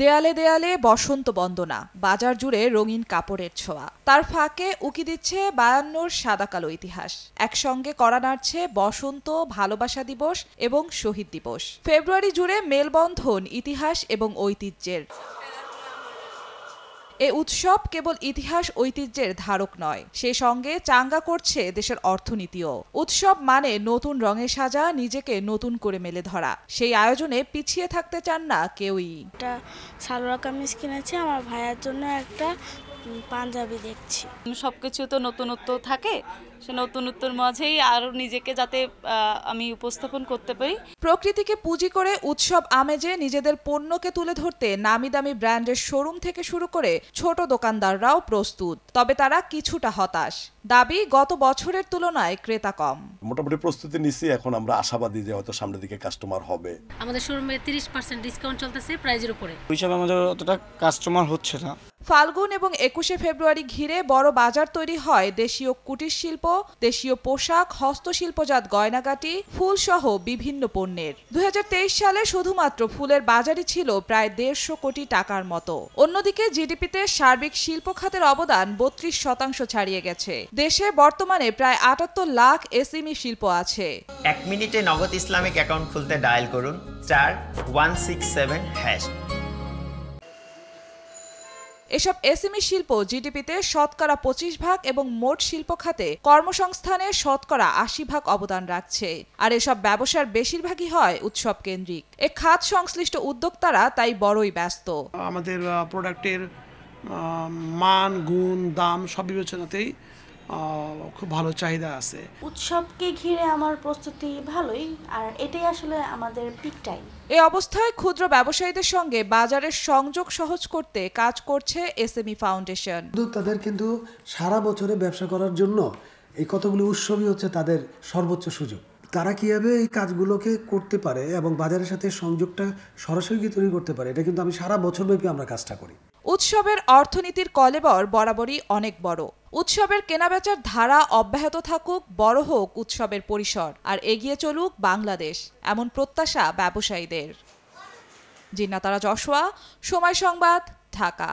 দেয়ালে দেয়ালে বসন্ত বন্দনা বাজার জুড়ে রঙিন কাপড়ের ছোঁয়া তার ফাঁকে উকি দিচ্ছে বায়ান্নর সাদাকালো ইতিহাস একসঙ্গে করা নাড়ছে বসন্ত ভালোবাসা দিবস এবং শহীদ দিবস ফেব্রুয়ারি জুড়ে মেলবন্ধন ইতিহাস এবং ঐতিহ্যের এ উৎসব কেবল ইতিহাস ঐতিহ্যের ধারক নয় সে সঙ্গে চাঙ্গা করছে দেশের অর্থনীতিও উৎসব মানে নতুন রঙে সাজা নিজেকে নতুন করে মেলে ধরা সেই আয়োজনে পিছিয়ে থাকতে চান না কেউই একটা সালোয়ার কামিজ কিনেছে আমার ভাইয়ার জন্য একটা পাঞ্জাবি দেখছি সবকিছু তো নতুনত্ব থাকে সে নতুনত্বর মাঝেই আরও নিজেকে যাতে আমি উপস্থাপন করতে পারি প্রকৃতিকে পুঁজি করে উৎসব আমেজে নিজেদের পণ্যকে তুলে ধরতে নামি দামি ব্র্যান্ডের শোরুম থেকে শুরু করে ছোট দোকানদাররাও প্রস্তুত তবে তারা কিছুটা হতাশ দাবি গত বছরের তুলনায় ক্রেতা কম মোটামুটি প্রস্তুতি নিছি এখন আমরা আশাবাদী যে হয়তো সামনের দিকে কাস্টমার হবে আমাদের শোরুমে 30% ডিসকাউন্ট চলতেছে প্রাইজের উপরে হিসাবে আমাদের অতটা কাস্টমার হচ্ছে না ফাল্গুন এবং একুশে ফেব্রুয়ারি ঘিরে বড় বাজার তৈরি হয় দেশীয় কুটির শিল্প দেশীয় পোশাক হস্তশিল্পজাত গয়নাগাটি ফুলসহ বিভিন্ন পণ্যের দু সালে শুধুমাত্র ফুলের বাজারই ছিল প্রায় দেড়শো কোটি টাকার মতো অন্যদিকে জিডিপিতে সার্বিক শিল্প খাতের অবদান বত্রিশ শতাংশ ছাড়িয়ে গেছে দেশে বর্তমানে প্রায় আটাত্তর লাখ এসএমই শিল্প আছে এক মিনিটে নগদ ইসলামিক অ্যাকাউন্ট খুলতে ডায়াল করুন চার ওয়ান সিক্স সেভেন হ্যাশ এসব এসএমই শিল্প জিডিপিতে শতকরা পঁচিশ ভাগ এবং মোট শিল্প খাতে কর্মসংস্থানে শতকরা আশি ভাগ অবদান রাখছে আর এসব ব্যবসার বেশিরভাগই হয় উৎসব কেন্দ্রিক এ খাত সংশ্লিষ্ট উদ্যোক্তারা তাই বড়ই ব্যস্ত আমাদের প্রোডাক্টের মান গুণ দাম সব বিবেচনাতেই খুব ভালো চাহিদা আছে উৎসবকে ঘিরে আমার প্রস্তুতি ভালোই আর এটাই আসলে আমাদের পিক টাইম এই অবস্থায় ক্ষুদ্র ব্যবসায়ীদের সঙ্গে বাজারের সংযোগ সহজ করতে কাজ করছে এসএমই ফাউন্ডেশন তাদের কিন্তু সারা বছরে ব্যবসা করার জন্য এই কতগুলি উৎসবই হচ্ছে তাদের সর্বোচ্চ সুযোগ তারা কীভাবে এই কাজগুলোকে করতে পারে এবং বাজারের সাথে সংযোগটা সরাসরি তৈরি করতে পারে এটা কিন্তু আমি সারা বছরব্যাপী আমরা কাজটা করি উৎসবের অর্থনীতির কলেবর বরাবরই অনেক বড় উৎসবের কেনাবেচার ধারা অব্যাহত থাকুক বড় হোক উৎসবের পরিসর আর এগিয়ে চলুক বাংলাদেশ এমন প্রত্যাশা ব্যবসায়ীদের জিন্নাতারা জশোয়া সময় সংবাদ ঢাকা